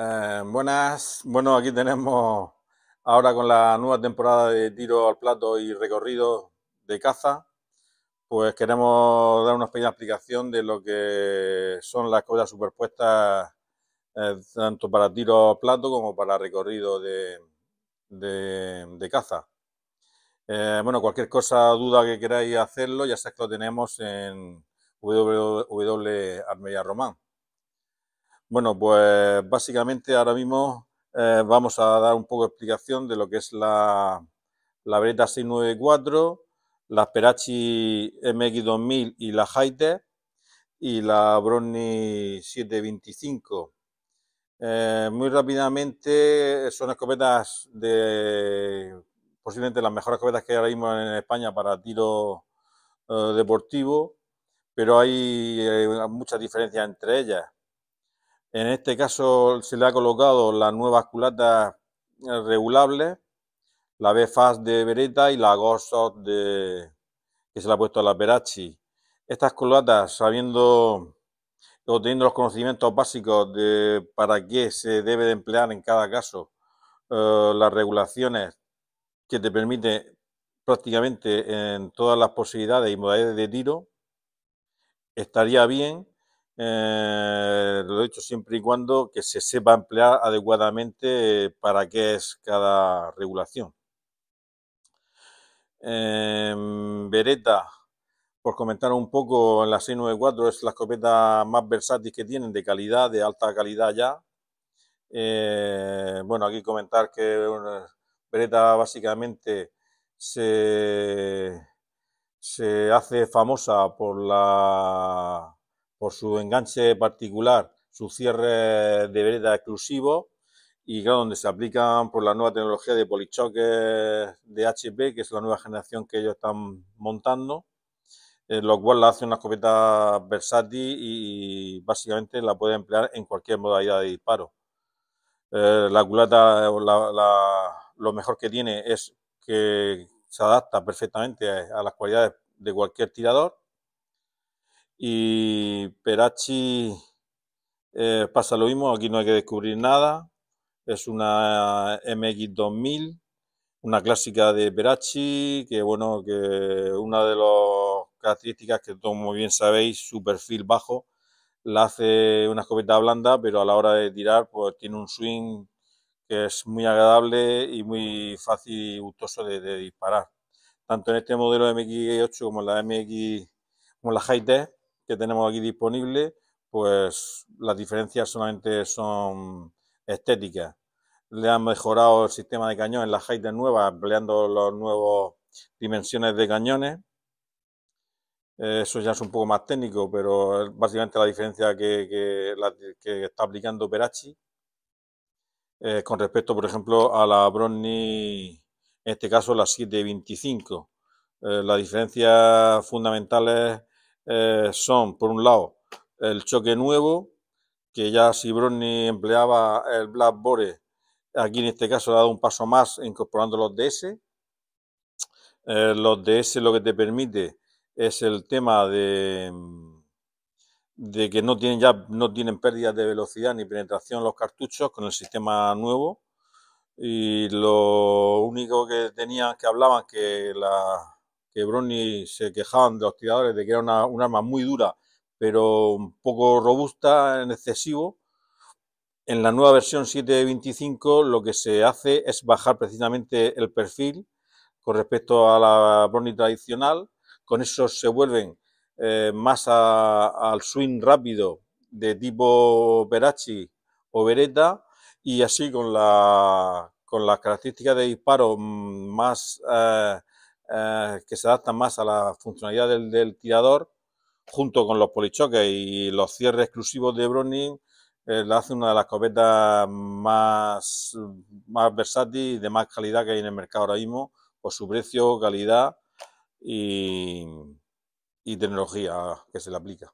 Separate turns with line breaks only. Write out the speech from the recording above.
Eh, buenas, bueno, aquí tenemos ahora con la nueva temporada de tiro al plato y recorrido de caza, pues queremos dar una pequeña explicación de lo que son las cosas superpuestas eh, tanto para tiro al plato como para recorrido de, caza. Eh, bueno, cualquier cosa, duda que queráis hacerlo, ya sabéis que lo tenemos en www.armella bueno, pues básicamente ahora mismo eh, vamos a dar un poco de explicación de lo que es la, la Beretta 694, la Perachi MX2000 y la Haite y la Bronny 725. Eh, muy rápidamente son escopetas de posiblemente las mejores escopetas que hay ahora mismo en España para tiro eh, deportivo, pero hay muchas diferencias entre ellas en este caso se le ha colocado las nuevas culatas regulables, la B-Fast de Beretta y la Ghost de que se le ha puesto a la Perachi. Estas culatas, sabiendo o teniendo los conocimientos básicos de para qué se debe de emplear en cada caso, eh, las regulaciones que te permite prácticamente en todas las posibilidades y modalidades de tiro, estaría bien eh, de hecho, siempre y cuando que se sepa emplear adecuadamente eh, para qué es cada regulación. Eh, Beretta, por comentar un poco, en la 694 es la escopeta más versátil que tienen, de calidad, de alta calidad ya. Eh, bueno, aquí comentar que Beretta básicamente se, hace famosa por la por su enganche particular su cierre de vereda exclusivo y claro, donde se aplican por la nueva tecnología de polichoque de HP, que es la nueva generación que ellos están montando, eh, lo cual la hace una escopeta versátil y, básicamente la puede emplear en cualquier modalidad de disparo. Eh, la culata, lo mejor que tiene es que se adapta perfectamente a, a las cualidades de cualquier tirador. Y Perachi eh, pasa lo mismo, aquí no hay que descubrir nada. Es una eh, MX2000, una clásica de Perachi, que bueno, que una de las características que todos muy bien sabéis, su perfil bajo, la hace una escopeta blanda, pero a la hora de tirar, pues tiene un swing que es muy agradable y muy fácil y gustoso de, disparar. Tanto en este modelo MX8 como en la MX, como en la Hightech que tenemos aquí disponible, pues las diferencias solamente son estéticas. Le han mejorado el sistema de cañón en la Heide nueva... empleando los nuevos dimensiones de cañones. Eh, eso ya es un poco más técnico, pero es básicamente la diferencia que, que, está aplicando Perachi eh, con respecto, por ejemplo, a la Bronny... en este caso la 725. Eh, las diferencias fundamentales son, por un lado, el choque nuevo, que ya si Bronny empleaba el Black Bore, aquí en este caso ha dado un paso más incorporando los DS. Eh, los DS lo que te permite es el tema de, de que no tienen ya no tienen pérdidas de velocidad ni penetración los cartuchos con el sistema nuevo y lo único que tenían que hablaban que la que se quejaban de los tiradores de que era una, un arma muy dura pero un poco robusta en excesivo. En la nueva versión 7.25 lo que se hace es bajar precisamente el perfil con respecto a la Brony tradicional. Con eso se vuelven eh, más al swing rápido de tipo Perachi o Beretta y así con, la, con las características de disparo más, eh, eh, que se adaptan más a la funcionalidad del tirador, junto con los polichoques y los cierres exclusivos de Browning, eh, la hace una de las copetas más, más versátil y de más calidad que hay en el mercado ahora mismo, por su precio, calidad y, y tecnología que se le aplica.